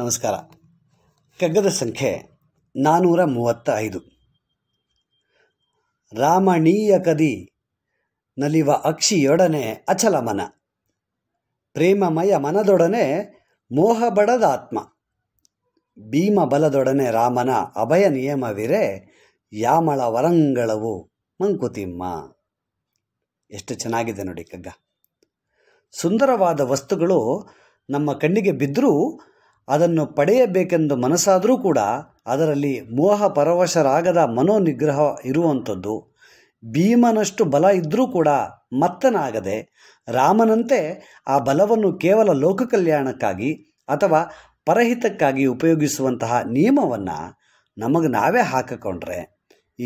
ನಮಸ್ಕಾರ ಕಗ್ಗದ ಸಂಖ್ಯೆ ನಾನ್ನೂರ ಐದು ರಾಮಣೀಯ ಕದಿ ನಲಿವ ಅಕ್ಷಿಯೊಡನೆ ಅಚಲ ಮನ ಪ್ರೇಮಮಯ ಮನದೊಡನೆ ಆತ್ಮ ಭೀಮ ಬಲದೊಡನೆ ರಾಮನ ಅಭಯ ನಿಯಮವಿರೆ ಯಾಮಳ ವರಂಗಳವು ಮಂಕುತಿಮ್ಮ ಎಷ್ಟು ಚೆನ್ನಾಗಿದೆ ನೋಡಿ ಕಗ್ಗ ಸುಂದರವಾದ ವಸ್ತುಗಳು ನಮ್ಮ ಕಣ್ಣಿಗೆ ಬಿದ್ದರೂ ಅದನ್ನು ಪಡೆಯಬೇಕೆಂದು ಮನಸ್ಸಾದರೂ ಕೂಡ ಅದರಲ್ಲಿ ಮೋಹ ಪರವಶರಾಗದ ಮನೋನಿಗ್ರಹ ಇರುವಂಥದ್ದು ಭೀಮನಷ್ಟು ಬಲ ಇದ್ದರೂ ಕೂಡ ಮತ್ತನಾಗದೆ ರಾಮನಂತೆ ಆ ಬಲವನ್ನು ಕೇವಲ ಲೋಕ ಕಲ್ಯಾಣಕ್ಕಾಗಿ ಅಥವಾ ಪರಹಿತಕ್ಕಾಗಿ ಉಪಯೋಗಿಸುವಂತಹ ನಿಯಮವನ್ನು ನಮಗೆ ನಾವೇ ಹಾಕಿಕೊಂಡ್ರೆ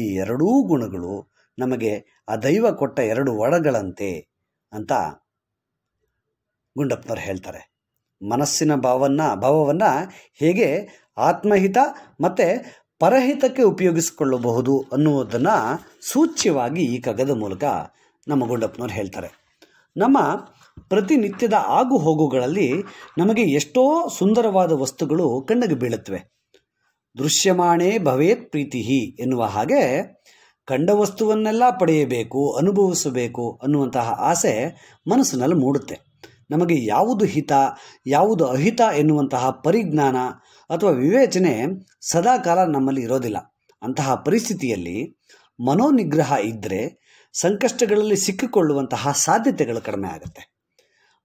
ಈ ಎರಡೂ ಗುಣಗಳು ನಮಗೆ ಆ ದೈವ ಕೊಟ್ಟ ಎರಡು ಒಡಗಳಂತೆ ಅಂತ ಗುಂಡಪ್ಪನವ್ರು ಹೇಳ್ತಾರೆ ಮನಸ್ಸಿನ ಭಾವನ ಭಾವವನ್ನು ಹೇಗೆ ಆತ್ಮಹಿತ ಮತ್ತು ಪರಹಿತಕ್ಕೆ ಉಪಯೋಗಿಸಿಕೊಳ್ಳಬಹುದು ಅನ್ನುವುದನ್ನು ಸೂಚ್ಯವಾಗಿ ಈ ಕಗದ ಮೂಲಕ ನಮ್ಮ ಗುಂಡಪ್ಪನವ್ರು ಹೇಳ್ತಾರೆ ನಮ್ಮ ಪ್ರತಿನಿತ್ಯದ ಆಗು ಹೋಗುಗಳಲ್ಲಿ ನಮಗೆ ಎಷ್ಟೋ ಸುಂದರವಾದ ವಸ್ತುಗಳು ಕಣ್ಣಿಗೆ ಬೀಳುತ್ತವೆ ದೃಶ್ಯಮಾಣೇ ಭವೇತ್ ಪ್ರೀತಿ ಎನ್ನುವ ಹಾಗೆ ಕಂಡ ವಸ್ತುವನ್ನೆಲ್ಲ ಪಡೆಯಬೇಕು ಅನುಭವಿಸಬೇಕು ಅನ್ನುವಂತಹ ಆಸೆ ಮನಸ್ಸಿನಲ್ಲಿ ಮೂಡುತ್ತೆ ನಮಗೆ ಯಾವುದು ಹಿತ ಯಾವುದು ಅಹಿತ ಎನ್ನುವಂತಹ ಪರಿಜ್ಞಾನ ಅಥವಾ ವಿವೇಚನೆ ಸದಾಕಾಲ ನಮ್ಮಲ್ಲಿ ಇರೋದಿಲ್ಲ ಅಂತಹ ಪರಿಸ್ಥಿತಿಯಲ್ಲಿ ಮನೋನಿಗ್ರಹ ಇದ್ದರೆ ಸಂಕಷ್ಟಗಳಲ್ಲಿ ಸಿಕ್ಕಿಕೊಳ್ಳುವಂತಹ ಸಾಧ್ಯತೆಗಳು ಕಡಿಮೆ ಆಗುತ್ತೆ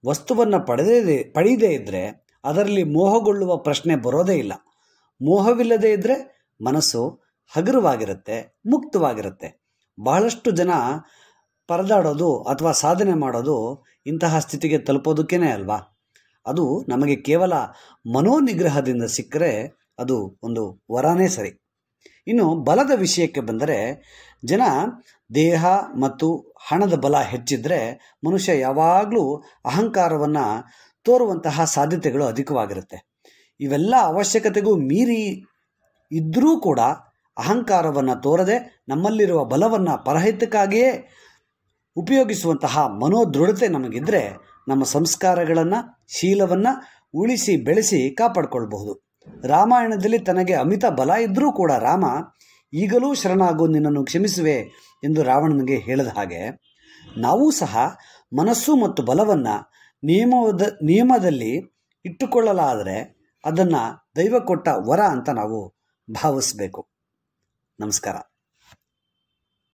ವಸ್ತುವನ್ನು ಪಡೆದೇ ಪಡೆಯದೇ ಇದ್ದರೆ ಅದರಲ್ಲಿ ಮೋಹಗೊಳ್ಳುವ ಪ್ರಶ್ನೆ ಬರೋದೇ ಇಲ್ಲ ಮೋಹವಿಲ್ಲದೇ ಇದ್ದರೆ ಮನಸ್ಸು ಹಗುರವಾಗಿರುತ್ತೆ ಮುಕ್ತವಾಗಿರುತ್ತೆ ಬಹಳಷ್ಟು ಜನ ಪರದಾಡೋದು ಅಥವಾ ಸಾಧನೆ ಮಾಡೋದು ಇಂತಹ ಸ್ಥಿತಿಗೆ ತಲುಪೋದಕ್ಕೇನೆ ಅಲ್ವಾ ಅದು ನಮಗೆ ಕೇವಲ ಮನೋನಿಗ್ರಹದಿಂದ ಸಿಕ್ಕರೆ ಅದು ಒಂದು ವರಾನೇ ಸರಿ ಇನ್ನು ಬಲದ ವಿಷಯಕ್ಕೆ ಬಂದರೆ ಜನ ದೇಹ ಮತ್ತು ಹಣದ ಬಲ ಹೆಚ್ಚಿದ್ರೆ ಮನುಷ್ಯ ಯಾವಾಗಲೂ ಅಹಂಕಾರವನ್ನು ತೋರುವಂತಹ ಸಾಧ್ಯತೆಗಳು ಅಧಿಕವಾಗಿರುತ್ತೆ ಇವೆಲ್ಲ ಅವಶ್ಯಕತೆಗೂ ಮೀರಿ ಇದ್ದರೂ ಕೂಡ ಅಹಂಕಾರವನ್ನು ತೋರದೆ ನಮ್ಮಲ್ಲಿರುವ ಬಲವನ್ನು ಪರಹಿತಕ್ಕಾಗಿಯೇ ಉಪಯೋಗಿಸುವಂತಹ ಮನೋದೃಢತೆ ನಮಗಿದ್ದರೆ ನಮ್ಮ ಸಂಸ್ಕಾರಗಳನ್ನು ಶೀಲವನ್ನು ಉಳಿಸಿ ಬೆಳೆಸಿ ಕಾಪಾಡಿಕೊಳ್ಬಹುದು ರಾಮಾಯಣದಲ್ಲಿ ತನಗೆ ಅಮಿತ ಬಲ ಇದ್ದರೂ ಕೂಡ ರಾಮ ಈಗಲೂ ಶರಣಾಗೋ ನಿನ್ನನ್ನು ಕ್ಷಮಿಸುವೆ ಎಂದು ರಾವಣನಿಗೆ ಹೇಳಿದ ಹಾಗೆ ನಾವೂ ಸಹ ಮನಸ್ಸು ಮತ್ತು ಬಲವನ್ನು ನಿಯಮದ ನಿಯಮದಲ್ಲಿ ಇಟ್ಟುಕೊಳ್ಳಲಾದರೆ ಅದನ್ನು ದೈವ ಕೊಟ್ಟ ವರ ಅಂತ ನಾವು ಭಾವಿಸಬೇಕು ನಮಸ್ಕಾರ